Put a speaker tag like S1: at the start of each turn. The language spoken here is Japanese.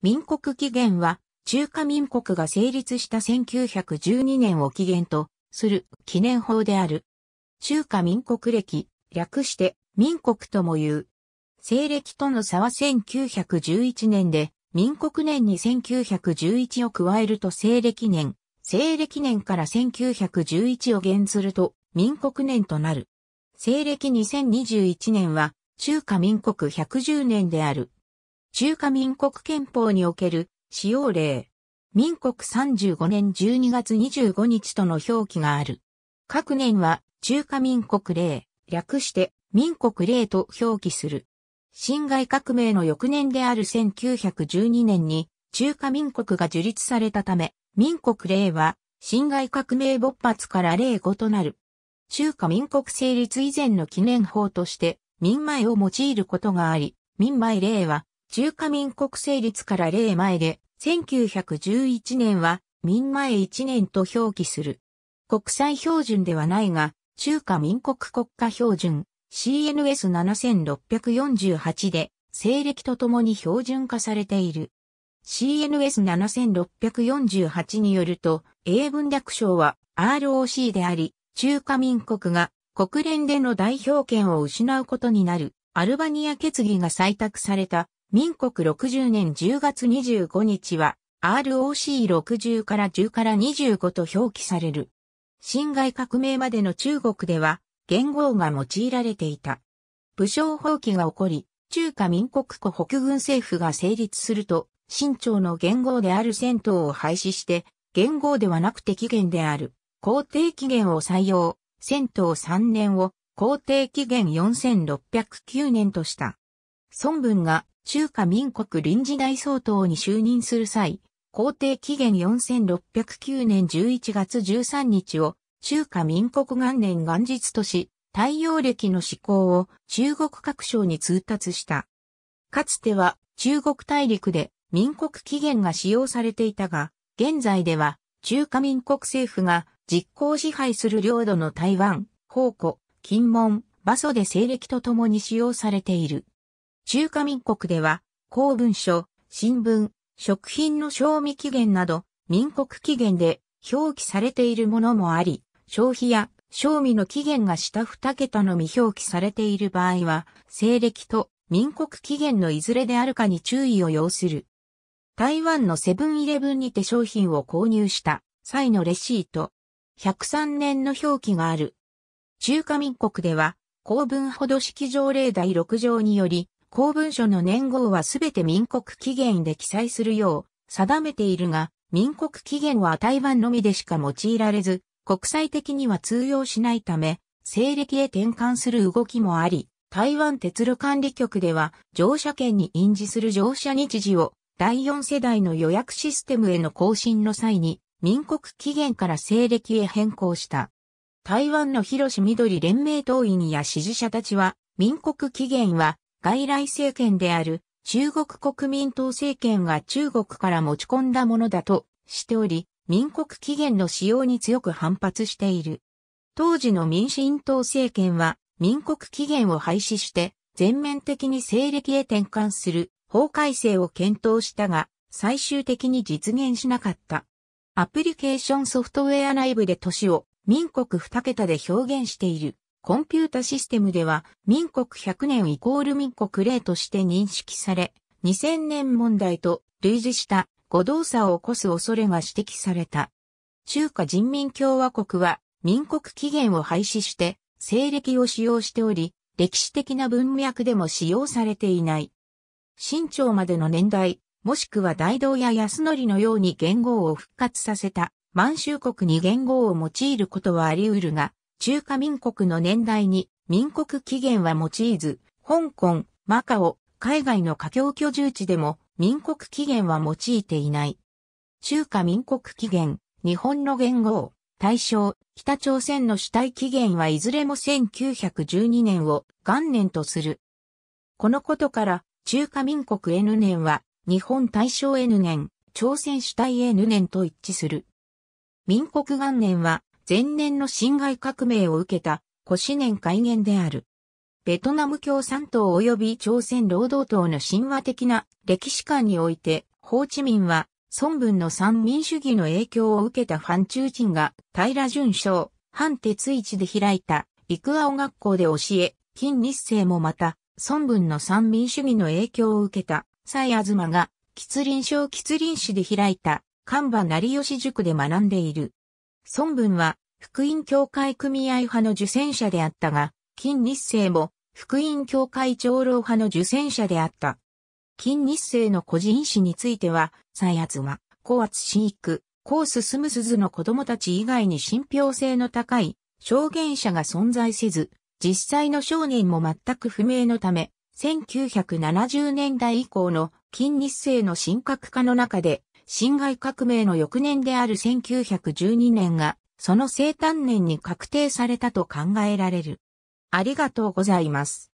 S1: 民国起源は、中華民国が成立した1912年を起源とする記念法である。中華民国歴、略して民国とも言う。西暦との差は1911年で、民国年に1911を加えると西暦年、西暦年から1911を減すると民国年となる。西暦2021年は中華民国110年である。中華民国憲法における使用例。民国35年12月25日との表記がある。各年は中華民国令、略して民国令と表記する。辛亥革命の翌年である1912年に中華民国が樹立されたため、民国令は辛亥革命勃発から令後となる。中華民国成立以前の記念法として民前を用いることがあり、民前令は中華民国成立から例前で、1911年は民前1年と表記する。国際標準ではないが、中華民国国家標準 CNS7648 で、西暦とともに標準化されている。CNS7648 によると、英文略称は ROC であり、中華民国が国連での代表権を失うことになるアルバニア決議が採択された民国60年10月25日は ROC60 から10から25と表記される。辛亥革命までの中国では元号が用いられていた。武将放棄が起こり、中華民国湖北軍政府が成立すると、清朝の元号である戦闘を廃止して、元号ではなくて期限である、皇帝期限を採用、戦闘3年を皇帝期限4609年とした。孫文が中華民国臨時大総統に就任する際、皇帝紀元4609年11月13日を中華民国元年元日とし、太陽暦の施行を中国各省に通達した。かつては中国大陸で民国起源が使用されていたが、現在では中華民国政府が実行支配する領土の台湾、宝庫、金門、馬祖で西暦とともに使用されている。中華民国では、公文書、新聞、食品の賞味期限など、民国期限で表記されているものもあり、消費や賞味の期限が下2桁のみ表記されている場合は、西暦と民国期限のいずれであるかに注意を要する。台湾のセブンイレブンにて商品を購入した際のレシート、103年の表記がある。中華民国では、公文ほど式条例第6条により、公文書の年号はすべて民国起源で記載するよう定めているが、民国起源は台湾のみでしか用いられず、国際的には通用しないため、西暦へ転換する動きもあり、台湾鉄路管理局では乗車券に印字する乗車日時を第4世代の予約システムへの更新の際に民国起源から西暦へ変更した。台湾の広し緑連盟党員や支持者たちは民国起源は外来政権である中国国民党政権が中国から持ち込んだものだとしており、民国起源の使用に強く反発している。当時の民進党政権は民国起源を廃止して全面的に西暦へ転換する法改正を検討したが最終的に実現しなかった。アプリケーションソフトウェア内部で都市を民国二桁で表現しているコンピュータシステムでは民国100年イコール民国例として認識され、2000年問題と類似した誤動作を起こす恐れが指摘された。中華人民共和国は民国起源を廃止して西暦を使用しており、歴史的な文脈でも使用されていない。清朝までの年代、もしくは大道や安則のように元号を復活させた満州国に元号を用いることはあり得るが、中華民国の年代に民国起源は用いず、香港、マカオ、海外の華僑居住地でも民国起源は用いていない。中華民国起源、日本の元号、大正、北朝鮮の主体起源はいずれも1912年を元年とする。このことから、中華民国 N 年は、日本大正 N 年、朝鮮主体 N 年と一致する。民国元年は、前年の侵害革命を受けた、古思年改元である。ベトナム共産党及び朝鮮労働党の神話的な歴史観において、ホーチミンは、孫文の三民主義の影響を受けたファン中人が、平淳章、反鉄一で開いた、陸青学校で教え、金日成もまた、孫文の三民主義の影響を受けた、蔡東が、吉林省吉林市で開いた、神場成吉塾で学んでいる。孫文は福音協会組合派の受選者であったが、金日成も福音協会長老派の受選者であった。金日成の個人史については、最厚は、高圧飼育、高進む鈴の子供たち以外に信憑性の高い証言者が存在せず、実際の少年も全く不明のため、1970年代以降の金日成の神格化の中で辛亥革命の翌年である1912年が、その生誕年に確定されたと考えられる。ありがとうございます。